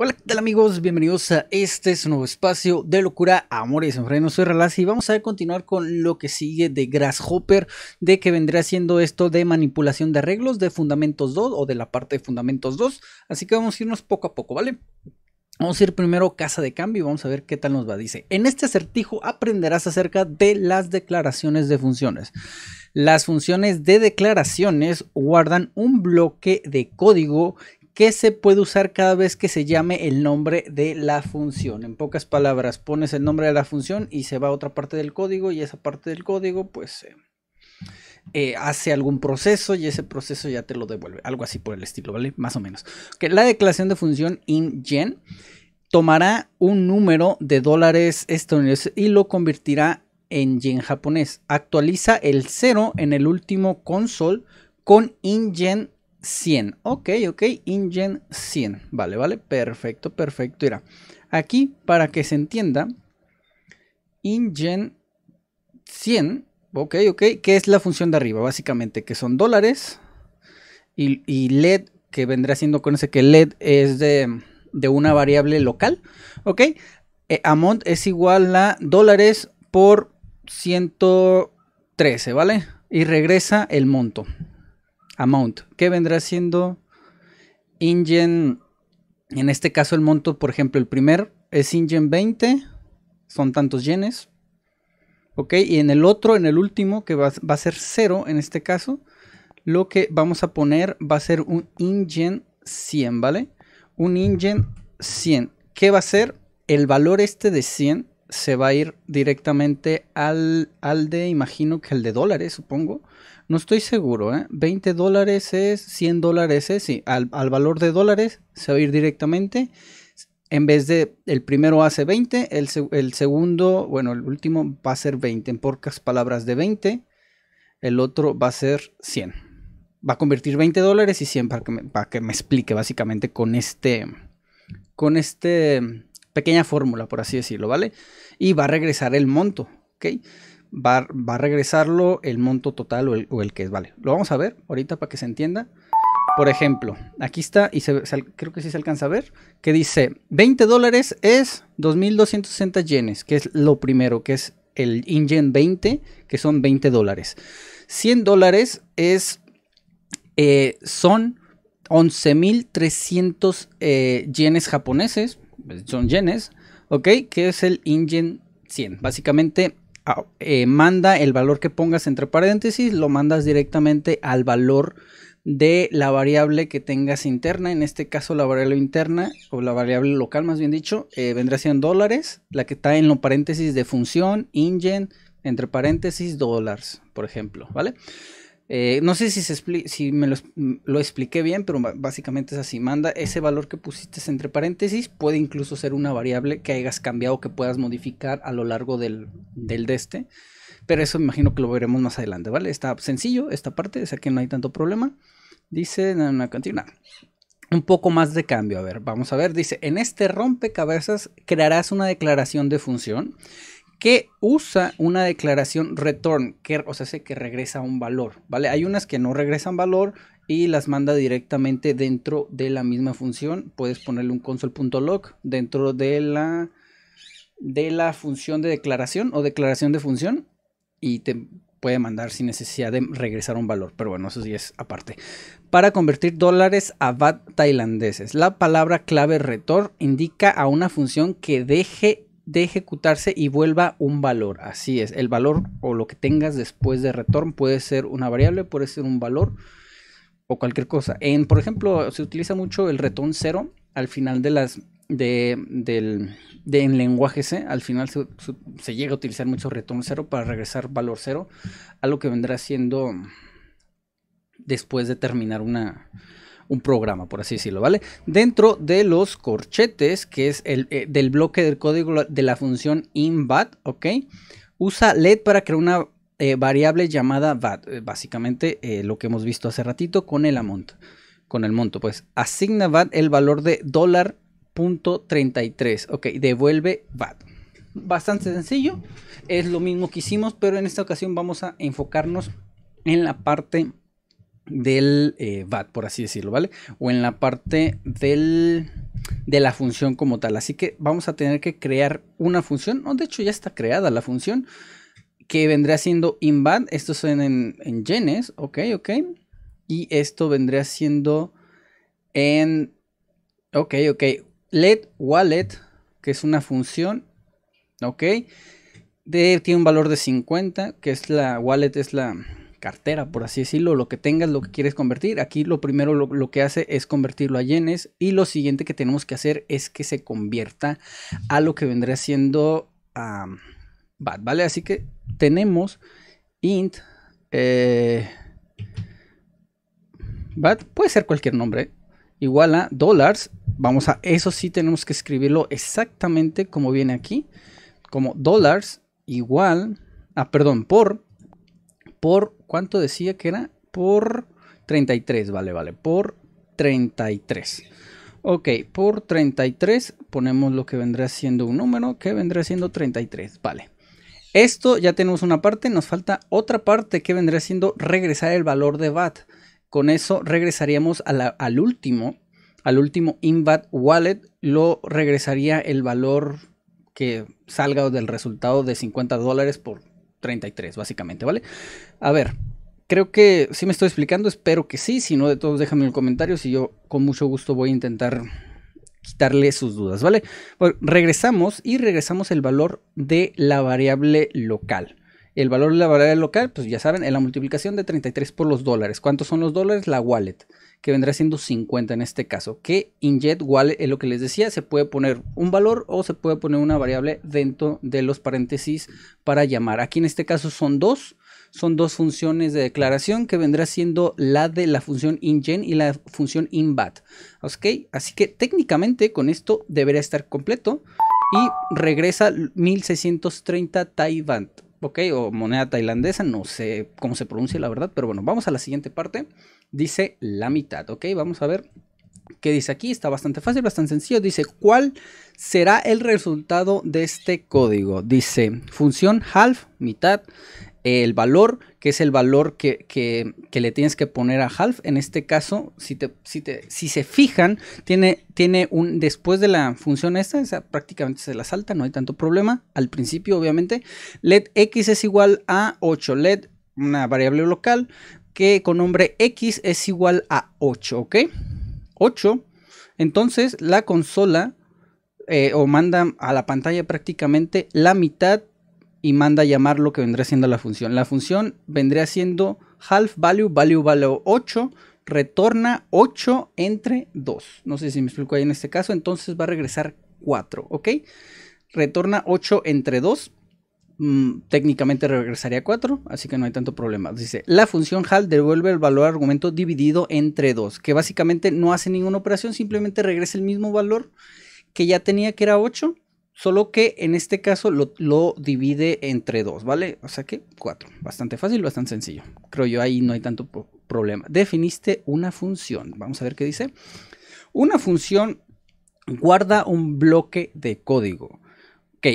Hola, ¿qué tal amigos? Bienvenidos a este es nuevo espacio de locura, Amores, y desenfreno. Soy Relas y vamos a continuar con lo que sigue de Grasshopper, de que vendría siendo esto de manipulación de arreglos de Fundamentos 2 o de la parte de Fundamentos 2. Así que vamos a irnos poco a poco, ¿vale? Vamos a ir primero a casa de cambio y vamos a ver qué tal nos va. Dice, en este acertijo aprenderás acerca de las declaraciones de funciones. Las funciones de declaraciones guardan un bloque de código que se puede usar cada vez que se llame el nombre de la función. En pocas palabras, pones el nombre de la función y se va a otra parte del código y esa parte del código pues eh, eh, hace algún proceso y ese proceso ya te lo devuelve. Algo así por el estilo, ¿vale? Más o menos. Que la declaración de función in in-gen tomará un número de dólares estadounidenses y lo convertirá en yen japonés. Actualiza el cero en el último console con in gen 100. Ok, ok, InGen 100. Vale, vale, perfecto, perfecto. Mira, aquí para que se entienda, InGen 100, ok, ok, que es la función de arriba, básicamente, que son dólares y, LED, que vendrá siendo con ese que LED es de, de una variable local, ok. E, amount es igual a dólares por 113, ¿vale? Y regresa el monto amount, que vendrá siendo InGen, en este caso el monto, por ejemplo, el primer es InGen 20, son tantos yenes, ok, y en el otro, en el último, que va, a ser 0 en este caso, lo que vamos a poner va a ser un InGen 100, ¿vale? Un InGen 100, ¿qué va a ser? El valor este de 100 se va a ir directamente al, al de, imagino que el de dólares, supongo, no estoy seguro, ¿eh? 20 dólares es, 100 dólares es, sí, al, valor de dólares se va a ir directamente. En vez de el primero hace 20, el, segundo, bueno, el último va a ser 20. En pocas palabras, de 20, el otro va a ser 100. Va a convertir 20 dólares y 100 para que me, para que me explique básicamente con este, con este pequeña fórmula, por así decirlo, ¿vale? Y va a regresar el monto, ¿ok? va, a regresarlo el monto total o el, que es. Vale, lo vamos a ver ahorita para que se entienda. Por ejemplo, aquí está, y se, creo que sí se alcanza a ver, que dice 20 dólares es 2.260 yenes, que es lo primero, que es el InGen 20, que son 20 dólares. 100 dólares es, eh, son 11.300 eh, yenes japoneses, son yenes, ¿ok? Que es el InGen 100. Básicamente eh, manda el valor que pongas entre paréntesis, lo mandas directamente al valor de la variable que tengas interna. En este caso, la variable interna o la variable local, más bien dicho, eh, vendrá siendo dólares, la que está en los paréntesis de función, ingen, entre paréntesis, dólares, por ejemplo, ¿vale? Eh, no sé si, se si me lo, expliqué bien, pero básicamente es así. Manda ese valor que pusiste entre paréntesis, puede incluso ser una variable que hayas cambiado, que puedas modificar a lo largo del, del de este. Pero eso me imagino que lo veremos más adelante, ¿vale? Está sencillo esta parte, es aquí que no hay tanto problema. Dice, no, no, Un poco más de cambio, a ver, vamos a ver. Dice, en este rompecabezas crearás una declaración de función que usa una declaración return, que, o sea, que regresa un valor, ¿vale? Hay unas que no regresan valor y las manda directamente dentro de la misma función. Puedes ponerle un console.log dentro de la, de la función de declaración o declaración de función y te puede mandar sin necesidad de regresar un valor, pero bueno, eso sí es aparte. Para convertir dólares a baht tailandeses, la palabra clave return indica a una función que deje de ejecutarse y vuelva un valor. Así es, el valor o lo que tengas después de return puede ser una variable, puede ser un valor o cualquier cosa. En, por ejemplo, se utiliza mucho el return 0 al final de las de, del, en lenguaje C, al final se, llega a utilizar mucho return 0 para regresar valor 0 a lo que vendrá siendo después de terminar una, un programa, por así decirlo, ¿vale? Dentro de los corchetes, que es el, eh, del bloque del código de la función invat, ¿ok? Usa LED para crear una eh, variable llamada VAT, eh, básicamente lo que hemos visto hace ratito con el amonto. con el monto, pues asigna VAT el valor de dólar 33, ok, devuelve VAT bastante sencillo. Es lo mismo que hicimos, pero en esta ocasión vamos a enfocarnos en la parte del eh, VAT, por así decirlo, ¿vale? O en la parte del, de la función como tal. Así que vamos a tener que crear una función, o de hecho ya está creada la función, que vendría siendo invad, esto es en, en, genes, ok, ok, y esto vendría siendo en, ok, ok, let wallet, que es una función, ok, de, tiene un valor de 50, que es la wallet, es la cartera, por así decirlo, lo que tengas, lo que quieres convertir. Aquí lo primero lo, que hace es convertirlo a yenes y lo siguiente que tenemos que hacer es que se convierta a lo que vendría siendo bad BAT, ¿vale? Así que tenemos int eh, BAT, puede ser cualquier nombre, igual a dólares. Vamos a eso sí tenemos que escribirlo exactamente como viene aquí, como dólares igual, ah, perdón, por por, ¿cuánto decía que era? Por 33, vale, vale, por 33. Ok, por 33 ponemos lo que vendrá siendo un número que vendrá siendo 33, vale. Esto ya tenemos una parte, nos falta otra parte que vendrá siendo regresar el valor de VAT, Con eso regresaríamos al último, al último INVAT wallet, lo regresaría el valor que salga del resultado de 50 dólares por 33, básicamente, ¿vale? A ver, creo que sí me estoy explicando, espero que sí. Si no, de todos déjame un comentario si yo con mucho gusto voy a intentar quitarle sus dudas, ¿vale? regresamos y regresamos el valor de la variable local. El valor de la variable local, pues ya saben, es la multiplicación de 33 por los dólares. ¿Cuántos son los dólares? La wallet que vendrá siendo 50 en este caso, que injet igual es lo que les decía, se puede poner un valor o se puede poner una variable dentro de los paréntesis para llamar. Aquí en este caso son dos, son dos funciones de declaración que vendrá siendo la de la función InGen y la función InBat. ¿Ok? Así que técnicamente con esto debería estar completo y regresa 1630 Taiwan ok, o moneda tailandesa, no sé cómo se pronuncia la verdad, pero bueno, vamos a la siguiente parte, dice la mitad, ok, vamos a ver qué dice aquí, está bastante fácil, bastante sencillo, dice cuál será el resultado de este código, dice función half, mitad, el valor, que es el valor que, que, le tienes que poner a Half. En este caso, si, te, si, te, si se fijan, tiene, tiene un, después de la función esta, prácticamente se la salta, no hay tanto problema. Al principio, obviamente, LED X es igual a 8, LED, una variable local, que con nombre X es igual a 8, ¿ok? 8. Entonces, la consola eh, o manda a la pantalla prácticamente la mitad y manda a llamar lo que vendría siendo la función. La función vendría siendo half value, value value 8, retorna 8 entre 2. No sé si me explico ahí en este caso, entonces va a regresar 4, ¿ok? Retorna 8 entre 2. Mm, técnicamente regresaría 4, así que no hay tanto problema. Dice, la función HAL devuelve el valor argumento dividido entre 2, que básicamente no hace ninguna operación, simplemente regresa el mismo valor que ya tenía, que era 8, Solo que en este caso lo, divide entre dos, ¿vale? O sea que cuatro. Bastante fácil, bastante sencillo. Creo yo ahí no hay tanto problema. Definiste una función. Vamos a ver qué dice. Una función guarda un bloque de código. Ok,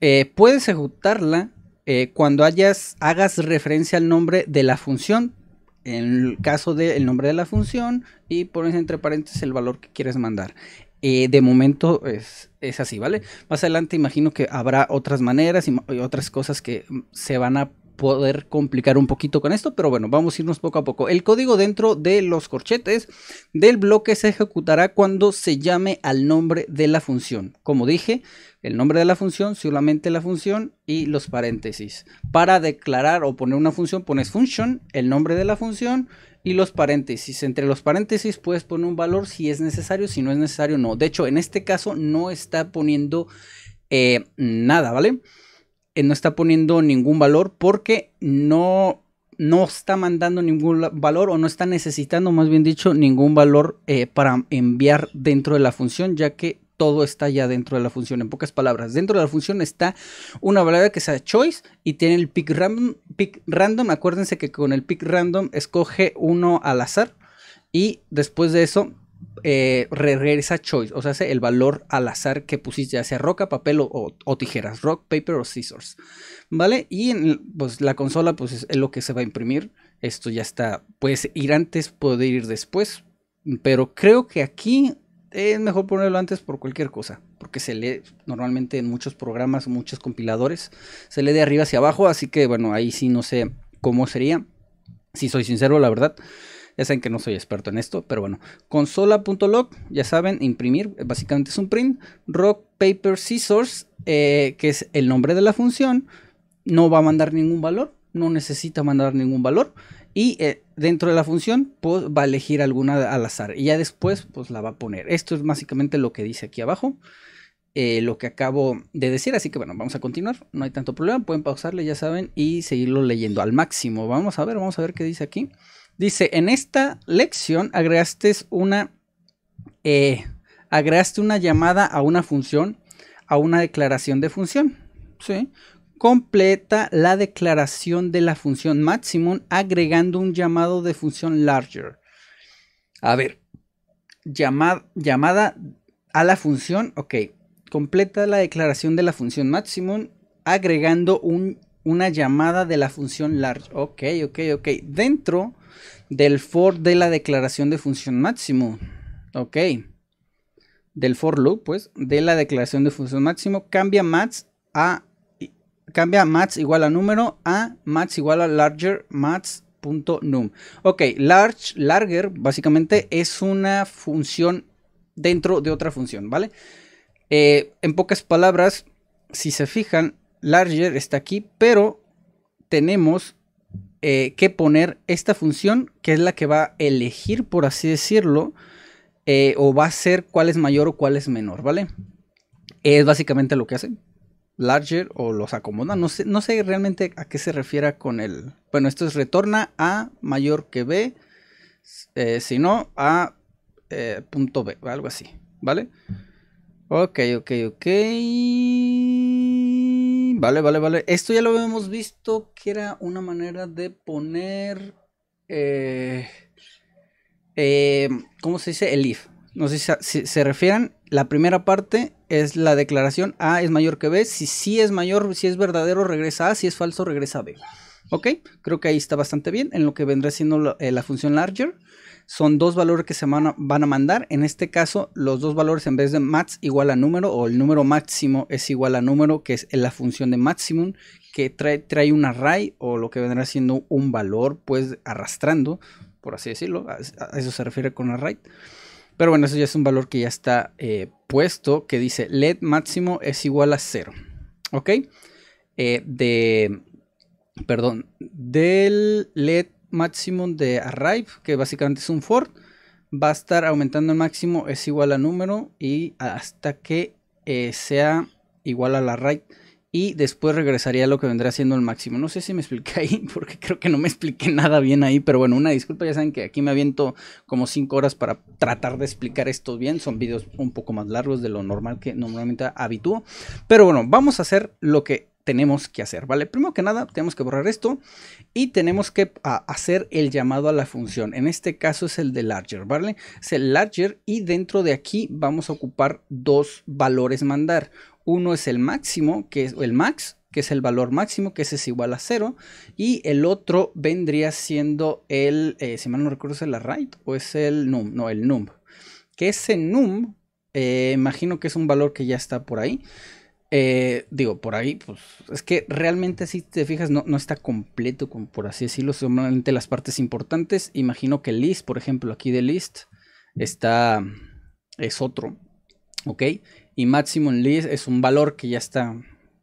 eh, puedes ejecutarla eh, cuando hayas, hagas referencia al nombre de la función. En el caso del nombre de la función y pones entre paréntesis el valor que quieres mandar. Eh, de momento es, es así, ¿vale? Más adelante imagino que habrá otras maneras y otras cosas que mm, se van a poder complicar un poquito con esto, pero bueno, vamos a irnos poco a poco. El código dentro de los corchetes del bloque se ejecutará cuando se llame al nombre de la función. Como dije, el nombre de la función, solamente la función y los paréntesis. Para declarar o poner una función pones function, el nombre de la función y los paréntesis. Entre los paréntesis puedes poner un valor si es necesario, si no es necesario no. De hecho, en este caso no está poniendo eh, nada, ¿vale? vale eh, no está poniendo ningún valor porque no, no está mandando ningún valor o no está necesitando, más bien dicho, ningún valor eh, para enviar dentro de la función, ya que todo está ya dentro de la función. En pocas palabras, dentro de la función está una variable que sea choice y tiene el pick random. Pick random. Acuérdense que con el pick random escoge uno al azar y después de eso eh, regresa choice, o sea, hace el valor al azar que pusiste, ya sea roca, papel o, tijeras, rock, paper o scissors, ¿vale? Y en, pues la consola pues es lo que se va a imprimir, esto ya está, puedes ir antes, puede ir después, pero creo que aquí es mejor ponerlo antes por cualquier cosa, porque se lee normalmente en muchos programas, muchos compiladores, se lee de arriba hacia abajo, así que bueno, ahí sí no sé cómo sería, si soy sincero, la verdad. Ya saben que no soy experto en esto, pero bueno. Consola.log, ya saben, imprimir, básicamente es un print. Rock, paper, scissors, eh, que es el nombre de la función. No va a mandar ningún valor, no necesita mandar ningún valor. Y eh, dentro de la función pues, va a elegir alguna al azar. Y ya después pues la va a poner. Esto es básicamente lo que dice aquí abajo. Eh, lo que acabo de decir. Así que bueno, vamos a continuar. No hay tanto problema. Pueden pausarle, ya saben, y seguirlo leyendo al máximo. Vamos a ver, vamos a ver qué dice aquí. Dice, en esta lección agregaste una, eh, agregaste una llamada a una función, a una declaración de función. ¿sí? Completa la declaración de la función maximum agregando un llamado de función larger. A ver, llamada a la función, ok. Completa la declaración de la función maximum agregando una llamada de la función large. Ok, ok, ok. Dentro del for de la declaración de función máximo. Ok. Del for loop, pues, de la declaración de función máximo, cambia max a. Cambia max igual a número a max igual a larger max Ok, large, larger, básicamente es una función dentro de otra función, ¿vale? Eh, en pocas palabras, si se fijan, larger está aquí, pero tenemos eh, que poner esta función, que es la que va a elegir, por así decirlo, eh, o va a ser cuál es mayor o cuál es menor, ¿vale? Es básicamente lo que hace. Larger o los acomoda. No sé, no sé realmente a qué se refiere con el. Bueno, esto es retorna a mayor que B. sino eh, si no, a punto B, algo así, ¿vale? Ok, ok, ok vale, vale, vale. Esto ya lo habíamos visto que era una manera de poner. Eh, eh, ¿Cómo se dice? El if. No sé si se, refieran, refieren. La primera parte es la declaración A es mayor que B. Si sí es mayor, si es verdadero, regresa A. Si es falso, regresa B. Ok, creo que ahí está bastante bien en lo que vendrá siendo eh, la función larger son dos valores que se van a, mandar. En este caso, los dos valores en vez de max igual a número o el número máximo es igual a número, que es la función de maximum, que trae, trae un array o lo que vendrá siendo un valor, pues arrastrando, por así decirlo. A, eso se refiere con array. Pero bueno, eso ya es un valor que ya está eh, puesto, que dice let máximo es igual a cero, ¿Ok? Eh, de... Perdón, del let máximo de arrive, que básicamente es un for, va a estar aumentando el máximo, es igual a número y hasta que eh, sea igual la arrive Y después regresaría a lo que Vendría siendo el máximo. No sé si me expliqué ahí, porque creo que no me expliqué nada bien ahí. Pero bueno, una disculpa, ya saben que aquí me aviento como 5 horas para tratar de explicar esto bien. Son videos un poco más largos de lo normal que normalmente habitúo. Pero bueno, vamos a hacer lo que tenemos que hacer, ¿vale? Primero que nada, tenemos que borrar esto y tenemos que ah, hacer el llamado a la función. En este caso es el de larger, ¿vale? Es el larger y dentro de aquí vamos a ocupar dos valores mandar. Uno es el máximo, que es el max, que es el valor máximo, que ese es igual a cero Y el otro vendría siendo el, eh, si mal no recuerdo, es el array o es el num, no, el num. Que ese num, eh, imagino que es un valor que ya está por ahí. Eh, digo, por ahí, pues es que realmente si te fijas, no, no está completo, como por así decirlo, solamente las partes importantes. Imagino que list, por ejemplo, aquí de list, está, es otro, ¿ok? Y maximum list es un valor que ya está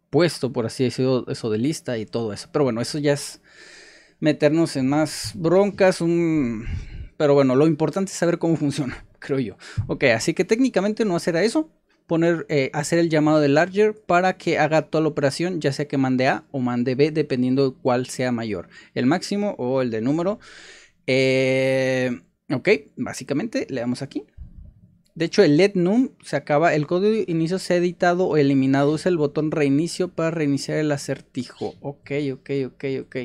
puesto, por así decirlo, eso de lista y todo eso. Pero bueno, eso ya es meternos en más broncas, un... Pero bueno, lo importante es saber cómo funciona, creo yo. Ok, así que técnicamente no será eso, poner, eh, hacer el llamado de larger para que haga toda la operación, ya sea que mande A o mande B, dependiendo cuál sea mayor, el máximo o el de número. Eh, ok, básicamente le damos aquí. De hecho, el LED num se acaba, el código de inicio se ha editado o eliminado, usa el botón reinicio para reiniciar el acertijo. Ok, ok, ok, ok.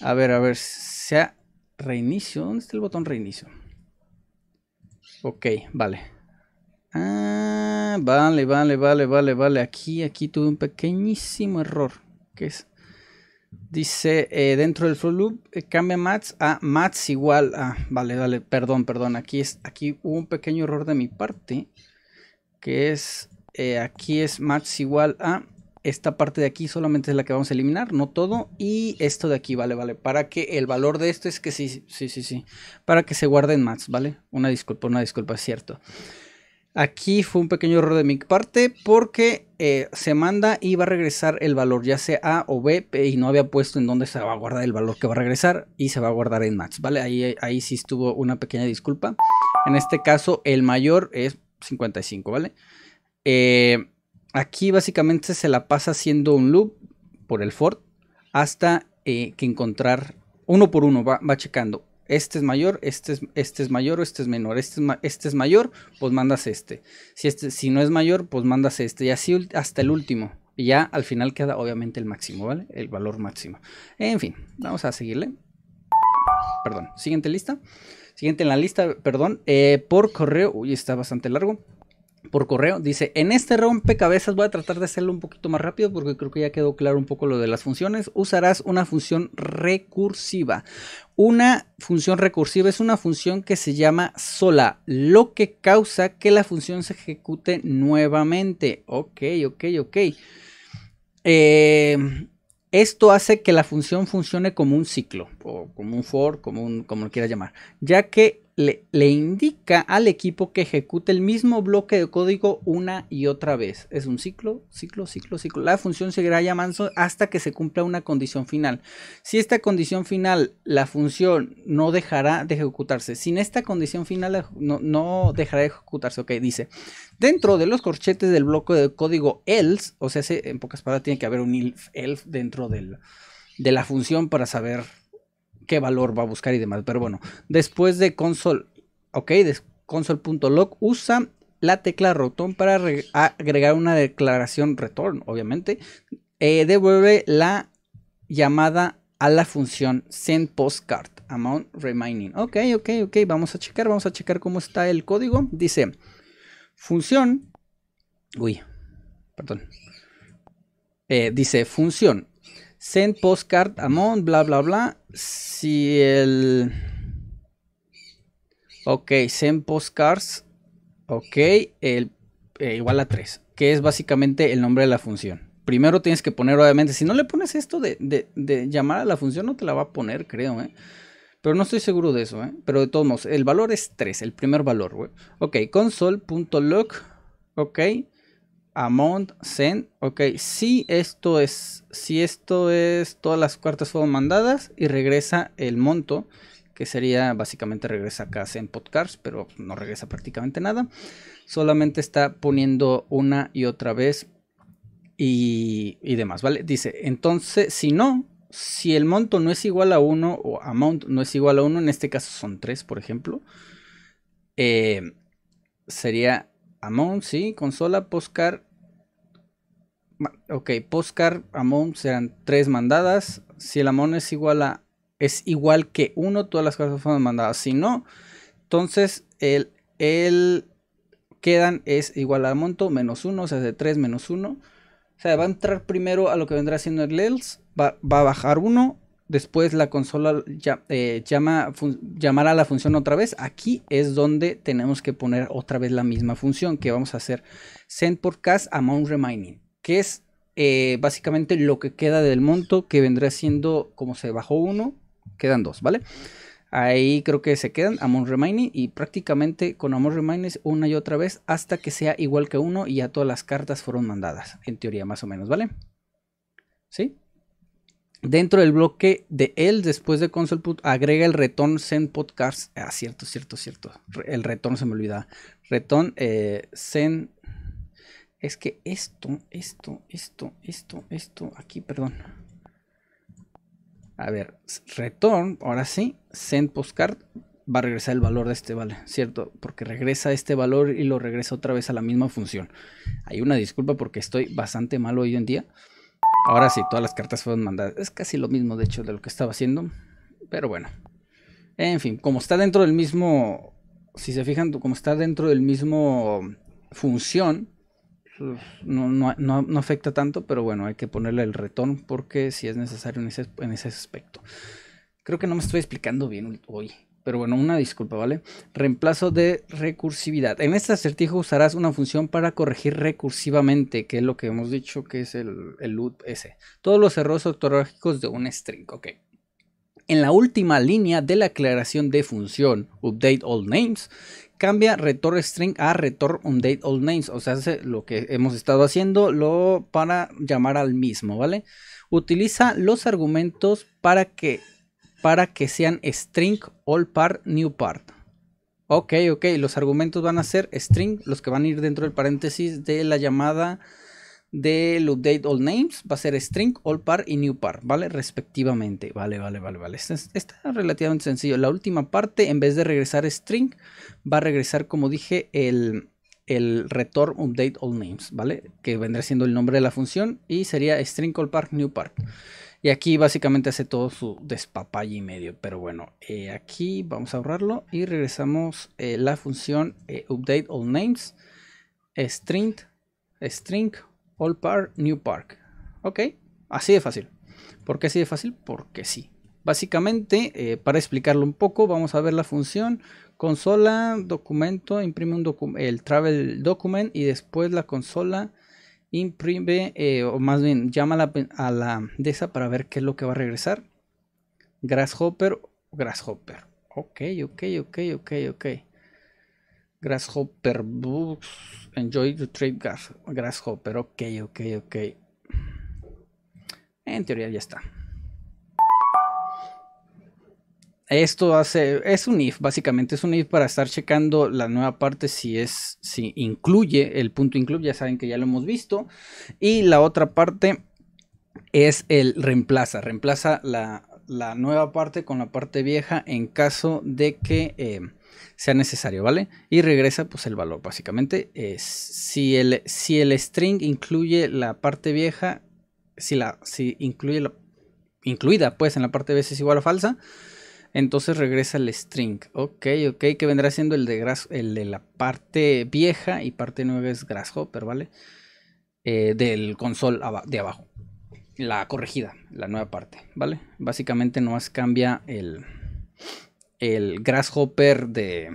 A ver, a ver, sea reinicio, ¿dónde está el botón reinicio? Ok, vale. Ah, vale, vale, vale, vale, vale. Aquí, aquí tuve un pequeñísimo error. Que es? Dice eh, dentro del flow loop eh, cambia mats a mats igual a. Vale, vale, perdón, perdón. Aquí es aquí hubo un pequeño error de mi parte. Que es eh, aquí es mats igual a. Esta parte de aquí solamente es la que vamos a eliminar, no todo. Y esto de aquí, vale, vale. Para que el valor de esto es que sí, sí, sí, sí. Para que se guarden mats, ¿vale? Una disculpa, una disculpa, es cierto. Aquí fue un pequeño error de mi parte porque eh, se manda y va a regresar el valor, ya sea A o B, y no había puesto en dónde se va a guardar el valor que va a regresar y se va a guardar en max, ¿vale? Ahí, ahí sí estuvo una pequeña disculpa. En este caso, el mayor es 55, ¿vale? Eh, aquí básicamente se la pasa haciendo un loop por el for hasta eh, que encontrar uno por uno, va, va checando este es mayor, este es, este es mayor o este es menor, este es, este es mayor, pues mandas este. Si, este. si no es mayor, pues mandas este. Y así hasta el último. Y ya al final queda obviamente el máximo, ¿vale? El valor máximo. En fin, vamos a seguirle. Perdón, siguiente lista. Siguiente en la lista, perdón, eh, por correo. Uy, está bastante largo por correo. Dice, en este rompecabezas voy a tratar de hacerlo un poquito más rápido porque creo que ya quedó claro un poco lo de las funciones. Usarás una función recursiva. Una función recursiva es una función que se llama sola, lo que causa que la función se ejecute nuevamente. Ok, ok, ok. Eh, esto hace que la función funcione como un ciclo, o como un for, como, como lo quiera llamar, ya que le, indica al equipo que ejecute el mismo bloque de código una y otra vez. Es un ciclo, ciclo, ciclo, ciclo. La función seguirá llamando hasta que se cumpla una condición final. Si esta condición final, la función no dejará de ejecutarse. Sin esta condición final, no, dejará de ejecutarse. Ok, dice, dentro de los corchetes del bloque de código else, o sea, en pocas palabras tiene que haber un else dentro de la función para saber qué valor va a buscar y demás. Pero bueno, después de console, ok, console.log usa la tecla rotón para agregar una declaración return, obviamente. Eh, devuelve la llamada a la función send postcard amount remaining. Ok, ok, ok, vamos a checar, vamos a checar cómo está el código. Dice función, uy, perdón, eh, dice función send postcard amount, bla, bla, bla, si el... Ok, Sempos postcards. Ok, el, eh, igual a 3, que es básicamente el nombre de la función. Primero tienes que poner, obviamente, si no le pones esto de, de, de llamar a la función, no te la va a poner, creo, ¿eh? Pero no estoy seguro de eso, ¿eh? Pero de todos modos, el valor es 3, el primer valor, Ok, console.log, ok, Amount, Send. Ok, si esto es, si esto es, todas las cuartas fueron mandadas y regresa el monto, que sería básicamente regresa acá en podcast, pero no regresa prácticamente nada. Solamente está poniendo una y otra vez y, demás, ¿vale? Dice, entonces, si no, si el monto no es igual a 1 o amount no es igual a 1, en este caso son 3, por ejemplo, eh, sería Amon, sí, consola, postcar. Ok, postcar, Amon serán tres mandadas. Si el Amon es igual a. Es igual que uno, todas las cartas son mandadas. Si no, entonces el, el quedan es igual a monto menos uno o sea, de 3 menos 1. O sea, va a entrar primero a lo que vendrá siendo el Lels va, va a bajar uno Después la consola eh, llama, llamará a la función otra vez. Aquí es donde tenemos que poner otra vez la misma función que vamos a hacer. Send a amount remaining, que es eh, básicamente lo que queda del monto que vendría siendo como se bajó uno, quedan dos, ¿vale? Ahí creo que se quedan mount Remaining y prácticamente con mount Remaining una y otra vez hasta que sea igual que uno y ya todas las cartas fueron mandadas, en teoría más o menos, ¿vale? ¿Sí? Dentro del bloque de él, después de Console Put, agrega el retorno send Podcast. Ah, cierto, cierto, cierto. El retorno se me olvida. Retón send... Eh, es que esto, esto, esto, esto, esto, aquí, perdón. A ver, Return, ahora sí, Send Postcard, va a regresar el valor de este vale, ¿cierto? Porque regresa este valor y lo regresa otra vez a la misma función. Hay una disculpa porque estoy bastante mal hoy en día. Ahora sí, todas las cartas fueron mandadas. Es casi lo mismo, de hecho, de lo que estaba haciendo. Pero bueno. En fin, como está dentro del mismo... Si se fijan, como está dentro del mismo función, pues, no, afecta tanto, pero bueno, hay que ponerle el retón porque si es necesario en ese aspecto. Creo que no me estoy explicando bien hoy pero bueno, una disculpa, ¿vale? Reemplazo de recursividad. En este acertijo usarás una función para corregir recursivamente, que es lo que hemos dicho que es el, el loop S. Todos los errores ortográficos de un string, ok. En la última línea de la aclaración de función update all names, cambia return string a return update all names, o sea, hace lo que hemos estado haciendo lo para llamar al mismo, ¿vale? Utiliza los argumentos para que para que sean string, all part, new part. Ok, ok, los argumentos van a ser string, los que van a ir dentro del paréntesis de la llamada del update all names, va a ser string, all part y new part, ¿vale? Respectivamente, vale, vale, vale, vale. Este está, relativamente sencillo. La última parte, en vez de regresar string, va a regresar, como dije, el, el return update all names, ¿vale? Que vendrá siendo el nombre de la función y sería string, all part, new part. Y aquí básicamente hace todo su despapalle y medio. Pero bueno, eh, aquí vamos a ahorrarlo y regresamos eh, la función eh, update all names, string, string, all par, new park. Ok, así de fácil. ¿Por qué así de fácil? Porque sí. Básicamente, para explicarlo un poco, vamos a ver la función consola, documento, imprime un el travel document y después la consola imprime, eh, o más bien llama a la, de esa para ver qué es lo que va a regresar. Grasshopper, Grasshopper. Ok, ok, ok, ok, ok. Grasshopper books. Enjoy the trade Grasshopper. Ok, ok, ok. En teoría ya está. Esto hace, es un if, básicamente, es un if para estar checando la nueva parte si es, si incluye el punto include, ya saben que ya lo hemos visto. Y la otra parte es el reemplaza, reemplaza la, nueva parte con la parte vieja en caso de que eh, sea necesario, ¿vale? Y regresa pues el valor, básicamente. Es, si, el, si el string incluye la parte vieja, si la, si incluye la, incluida pues en la parte de es igual a falsa, entonces regresa el string. Ok, ok, que vendrá siendo el de, el de la parte vieja y parte nueva es grasshopper, ¿vale? Eh, del console de abajo. La corregida, la nueva parte, ¿vale? Básicamente nomás cambia el, grasshopper de...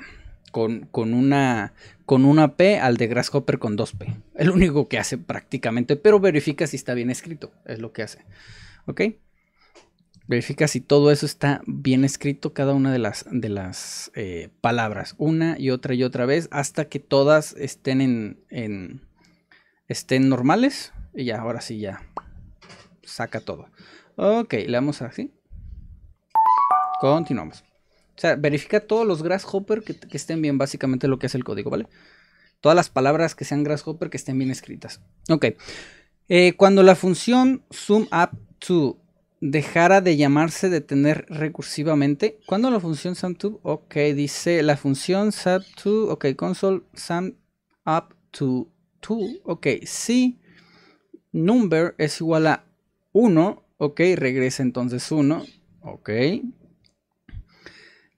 Con, una, con una P al de Grasshopper con dos p El único que hace prácticamente, pero verifica si está bien escrito. Es lo que hace. ¿Ok? Verifica si todo eso está bien escrito, cada una de las, de las eh, palabras, una y otra y otra vez, hasta que todas estén en, estén normales. Y ya, ahora sí, ya. Saca todo. Ok, le damos así. Continuamos. O sea, verifica todos los grasshopper que, estén bien, básicamente lo que es el código, ¿vale? Todas las palabras que sean grasshopper que estén bien escritas. Ok. Eh, cuando la función zoom up to dejara de llamarse de tener recursivamente. ¿Cuándo la función sum2? Ok, dice la función sum 2 ok, console sum up to 2, ok, si number es igual a 1, ok, regresa entonces 1, ok.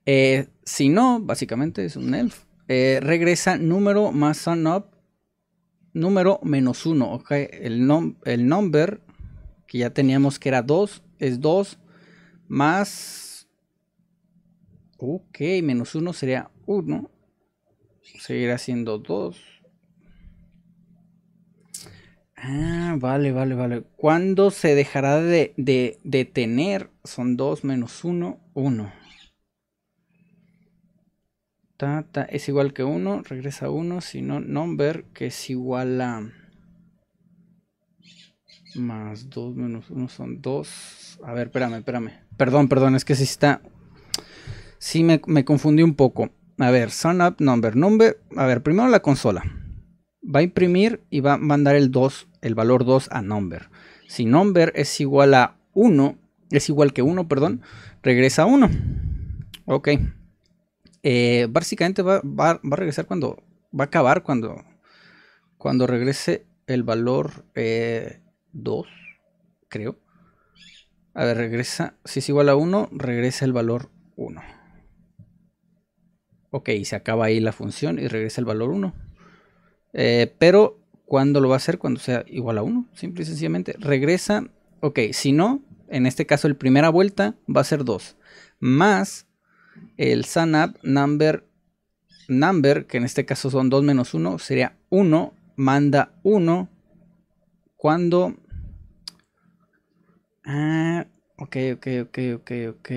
Eh, si no, básicamente es un elf. Eh, regresa número más sum up, número menos 1, ok, el, nom el number que ya teníamos que era 2, es 2 más... Ok, menos 1 sería 1. Seguirá siendo 2. Ah, vale, vale, vale. ¿Cuándo se dejará de, de, tener? Son 2 menos 1, 1. es igual que 1, regresa 1, sino number que es igual a... Más 2 menos 1 son 2. A ver, espérame, espérame. Perdón, perdón, es que si está. Si me, confundí un poco. A ver, sunup, up number. Number. A ver, primero la consola. Va a imprimir y va a mandar el 2, el valor 2 a number. Si number es igual a 1, es igual que 1, perdón, regresa a 1. Ok. Eh, básicamente va, va, a regresar cuando. Va a acabar cuando. Cuando regrese el valor. Eh, 2, creo. A ver, regresa. Si es igual a 1, regresa el valor 1. Ok, se acaba ahí la función y regresa el valor 1. Eh, pero, ¿cuándo lo va a hacer? Cuando sea igual a 1, simple y sencillamente. Regresa, ok, si no, en este caso el primera vuelta va a ser 2. Más el SANAP number, number, que en este caso son 2 menos 1, sería 1, manda 1 cuando... Ah, ok, ok, ok, ok, ok.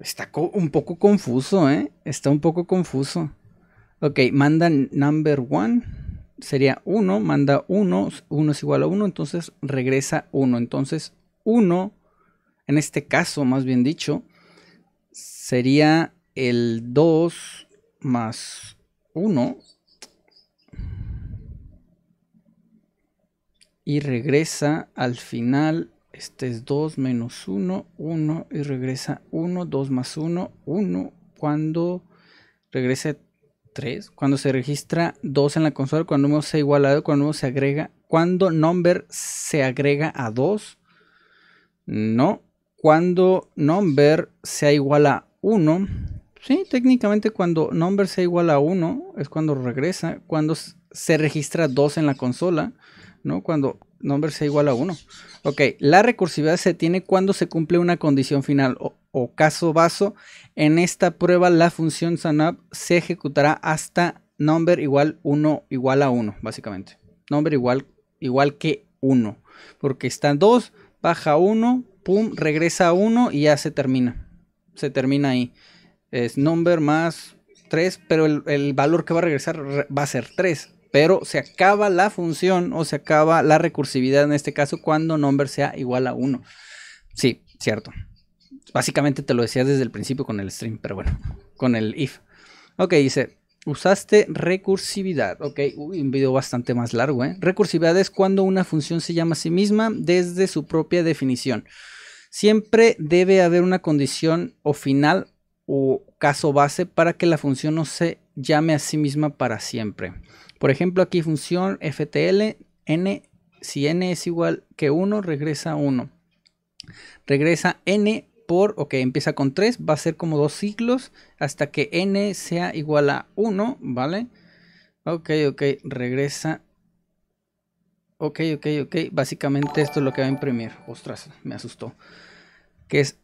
Está un poco confuso, ¿eh? Está un poco confuso. Ok, manda number one. Sería 1, manda 1, 1 es igual a 1, entonces regresa 1. Entonces 1, en este caso más bien dicho, sería el 2 más 1 y regresa al final. Este es 2 menos 1, 1 y regresa 1, 2 más 1, 1. Cuando regrese 3, cuando se registra 2 en la consola, cuando uno igualado, cuando se agrega, cuando number se agrega a 2, no. Cuando number sea igual a 1, sí, técnicamente cuando number sea igual a 1 es cuando regresa, cuando se registra 2 en la consola ¿no? Cuando number sea igual a 1. Ok, la recursividad se tiene cuando se cumple una condición final o, caso vaso. En esta prueba la función sunup se ejecutará hasta number igual 1 igual a 1, básicamente. Number igual, igual que 1. Porque está 2, baja 1, pum, regresa a 1 y ya se termina. Se termina ahí. Es number más 3, pero el, el valor que va a regresar va a ser 3 pero se acaba la función o se acaba la recursividad en este caso cuando number sea igual a 1. Sí, cierto. Básicamente te lo decía desde el principio con el stream, pero bueno, con el if. Ok, dice, usaste recursividad. Ok, un video bastante más largo, ¿eh? Recursividad es cuando una función se llama a sí misma desde su propia definición. Siempre debe haber una condición o final o caso base para que la función no se llame a sí misma para siempre. Por ejemplo, aquí función ftl, n, si n es igual que 1, regresa 1. Regresa n por, ok, empieza con 3, va a ser como dos ciclos hasta que n sea igual a 1, ¿vale? Ok, ok, regresa. Ok, ok, ok. Básicamente esto es lo que va a imprimir. Ostras, me asustó. Que es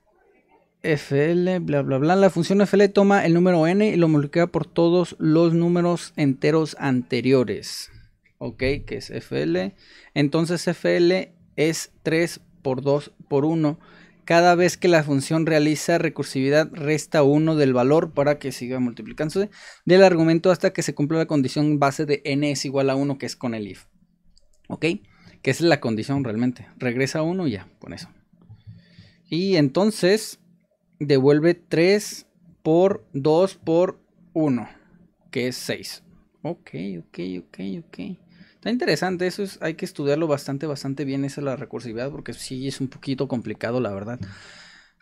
FL, bla, bla, bla. La función FL toma el número n y lo multiplica por todos los números enteros anteriores. Ok, que es FL. Entonces FL es 3 por 2 por 1. Cada vez que la función realiza recursividad, resta 1 del valor para que siga multiplicándose del argumento hasta que se cumpla la condición base de n es igual a 1, que es con el if. ¿Ok? Que es la condición realmente. Regresa 1 y ya, con eso. Y entonces, devuelve 3 por 2 por 1, que es 6. Ok, ok, ok, ok. Está interesante, eso es, hay que estudiarlo bastante, bastante bien, esa es la recursividad, porque sí es un poquito complicado, la verdad.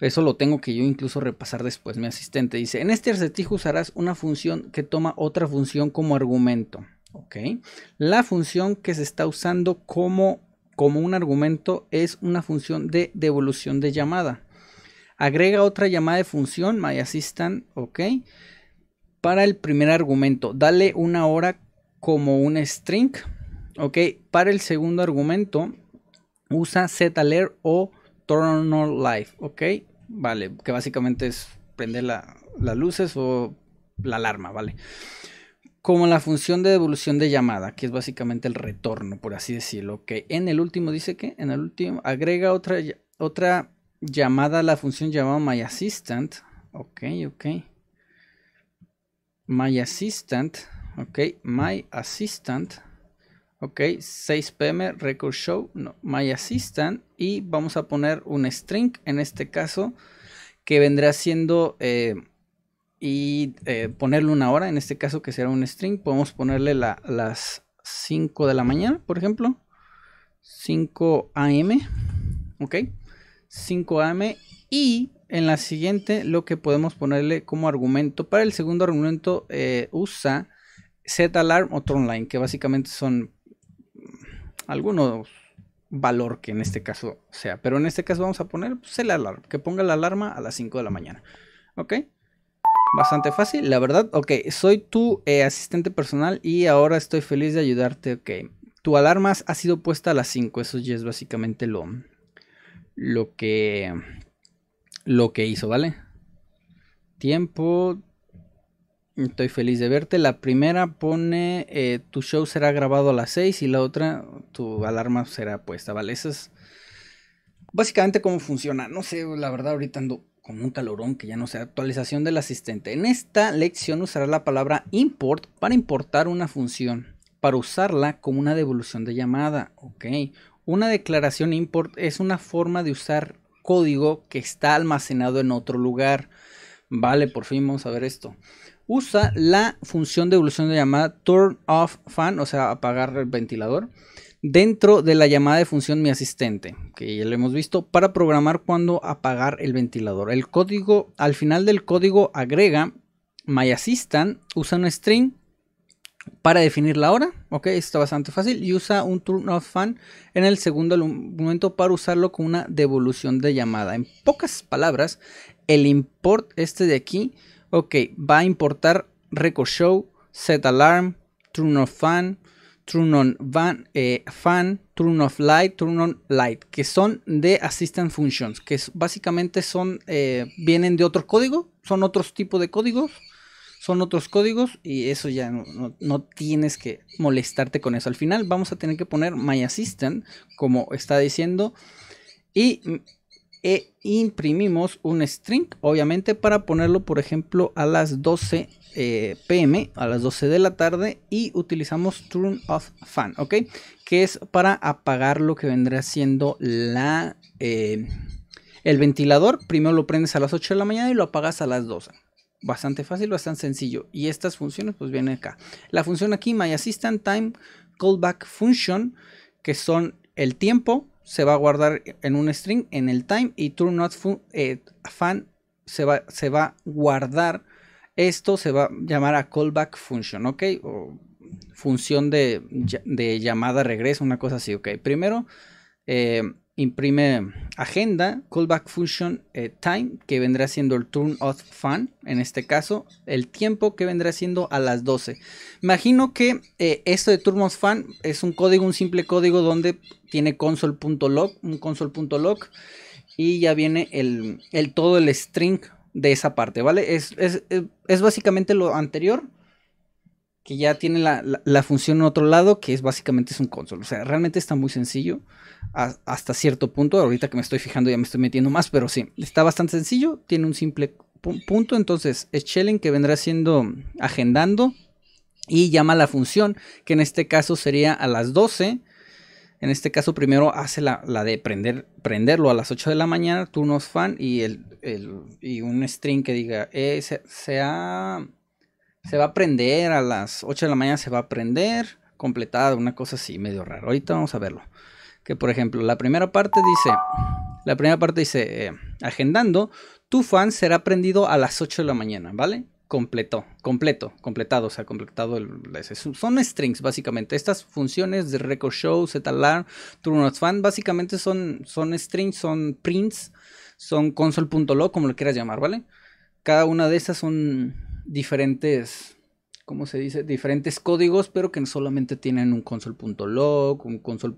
Eso lo tengo que yo incluso repasar después. Mi asistente dice, en este acertijo usarás una función que toma otra función como argumento. Ok. La función que se está usando como, como un argumento es una función de devolución de llamada. Agrega otra llamada de función, My ok. Para el primer argumento, dale una hora como un string, ok. Para el segundo argumento, usa setAlert o turn on ok. Vale, que básicamente es prender la, las luces o la alarma, vale. Como la función de devolución de llamada, que es básicamente el retorno, por así decirlo, ok. En el último dice que, en el último, agrega otra, otra llamada la función llamada assistant Ok, ok. assistant Ok, assistant Ok, 6 pm, record show, no, assistant Y vamos a poner un string en este caso que vendrá siendo eh, y eh, ponerle una hora, en este caso que será un string. Podemos ponerle las 5 de la mañana, por ejemplo. 5 am. Ok. 5 AM y en la siguiente lo que podemos ponerle como argumento para el segundo argumento eh, usa Z-alarm o tronline que básicamente son algunos valor que en este caso sea. Pero en este caso vamos a poner pues, el que ponga la alarma a las 5 de la mañana. ¿Ok? Bastante fácil, la verdad. Ok, soy tu eh, asistente personal y ahora estoy feliz de ayudarte. Ok, tu alarma ha sido puesta a las 5, eso ya es básicamente lo, lo que lo que hizo, ¿vale? Tiempo. Estoy feliz de verte. La primera pone eh, tu show será grabado a las 6 y la otra tu alarma será puesta, ¿vale? Eso es básicamente cómo funciona. No sé, la verdad ahorita ando con un calorón que ya no sé. Actualización del asistente. En esta lección usará la palabra import para importar una función, para usarla como una devolución de llamada, ¿ok? Una declaración import es una forma de usar código que está almacenado en otro lugar. Vale, por fin vamos a ver esto. Usa la función de evolución de llamada turn off fan, o sea, apagar el ventilador, dentro de la llamada de función mi asistente, que ya lo hemos visto, para programar cuando apagar el ventilador. El código, al final del código agrega my assistant, usa un string para definir la hora, Ok, está bastante fácil. Y usa un turn off fan en el segundo momento para usarlo con una devolución de llamada. En pocas palabras, el import este de aquí, ok, va a importar record show, set alarm, turn off fan, turn on van, eh, fan, turn off light, turn on light, que son de assistant functions, que básicamente son, eh, vienen de otro código, son otros tipos de códigos, son otros códigos y eso ya no, tienes que molestarte con eso. Al final vamos a tener que poner My Assistant, como está diciendo, y e imprimimos un string, obviamente, para ponerlo, por ejemplo, a las 12 eh, pm, a las 12 de la tarde, y utilizamos Turn Off Fan, ¿ok? Que es para apagar lo que vendría siendo la... Eh, el ventilador, primero lo prendes a las 8 de la mañana y lo apagas a las 12 bastante fácil, bastante sencillo. Y estas funciones pues vienen acá. La función aquí, my assistant time callback function, que son el tiempo, se va a guardar en un string en el time y turn not eh, fan se va, se va a guardar. Esto se va a llamar a callback function, ¿ok? O función de, de llamada regreso, una cosa así, ¿ok? Primero, eh, imprime agenda, callback function eh, time, que vendrá siendo el turn off fan, en este caso, el tiempo que vendrá siendo a las 12. Imagino que eh, esto de turn off fan es un código, un simple código donde tiene console.log, un console.log, y ya viene el, todo el string de esa parte, ¿vale? Es, es eh, básicamente lo anterior, que ya tiene la, función en otro lado, que es básicamente es un console. O sea, realmente está muy sencillo hasta cierto punto. Ahorita que me estoy fijando ya me estoy metiendo más, pero sí, está bastante sencillo. Tiene un simple punto. Entonces, es que vendrá siendo agendando y llama la función, que en este caso sería a las 12. En este caso, primero hace la, de prender, prenderlo a las 8 de la mañana, turnos fan y, el, un string que diga, eh, se ha se va a prender a las 8 de la mañana, se va a prender completada, una cosa así, medio raro. Ahorita vamos a verlo. Que por ejemplo, la primera parte dice, la primera parte dice, eh, agendando, tu fan será prendido a las 8 de la mañana, ¿vale? Completo, completo, completado, o sea, completado el, son strings básicamente. Estas funciones de record show, alarm, turn fan, básicamente son, son strings, son prints, son console.log, como lo quieras llamar, ¿vale? Cada una de esas son diferentes, ¿cómo se dice? Diferentes códigos, pero que solamente tienen un console.log, un console.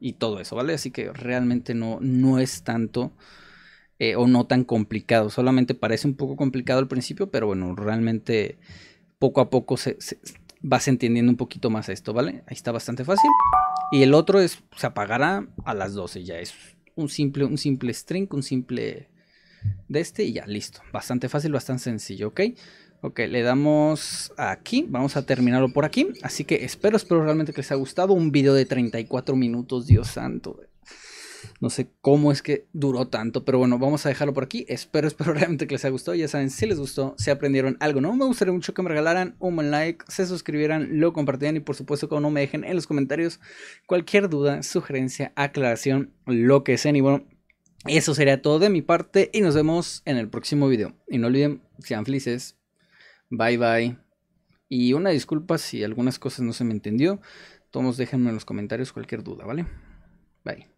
y todo eso, ¿vale? Así que realmente no, no es tanto eh, o no tan complicado. Solamente parece un poco complicado al principio, pero bueno, realmente poco a poco se, vas entendiendo un poquito más esto, ¿vale? Ahí está bastante fácil. Y el otro es, se apagará a las 12, ya es un simple, un simple string, un simple de este y ya, listo. Bastante fácil, bastante sencillo, ¿ok? Ok, le damos aquí, vamos a terminarlo por aquí. Así que espero, espero realmente que les haya gustado un video de 34 minutos, Dios santo. No sé cómo es que duró tanto, pero bueno, vamos a dejarlo por aquí. Espero, espero realmente que les haya gustado. Ya saben, si les gustó, si aprendieron algo, ¿no? Me gustaría mucho que me regalaran un like, se suscribieran, lo compartieran y por supuesto que no me dejen en los comentarios cualquier duda, sugerencia, aclaración, lo que sea. Y bueno, eso sería todo de mi parte y nos vemos en el próximo video. Y no olviden, sean felices. Bye bye. Y una disculpa si algunas cosas no se me entendió. Todos déjenme en los comentarios cualquier duda, ¿vale? Bye.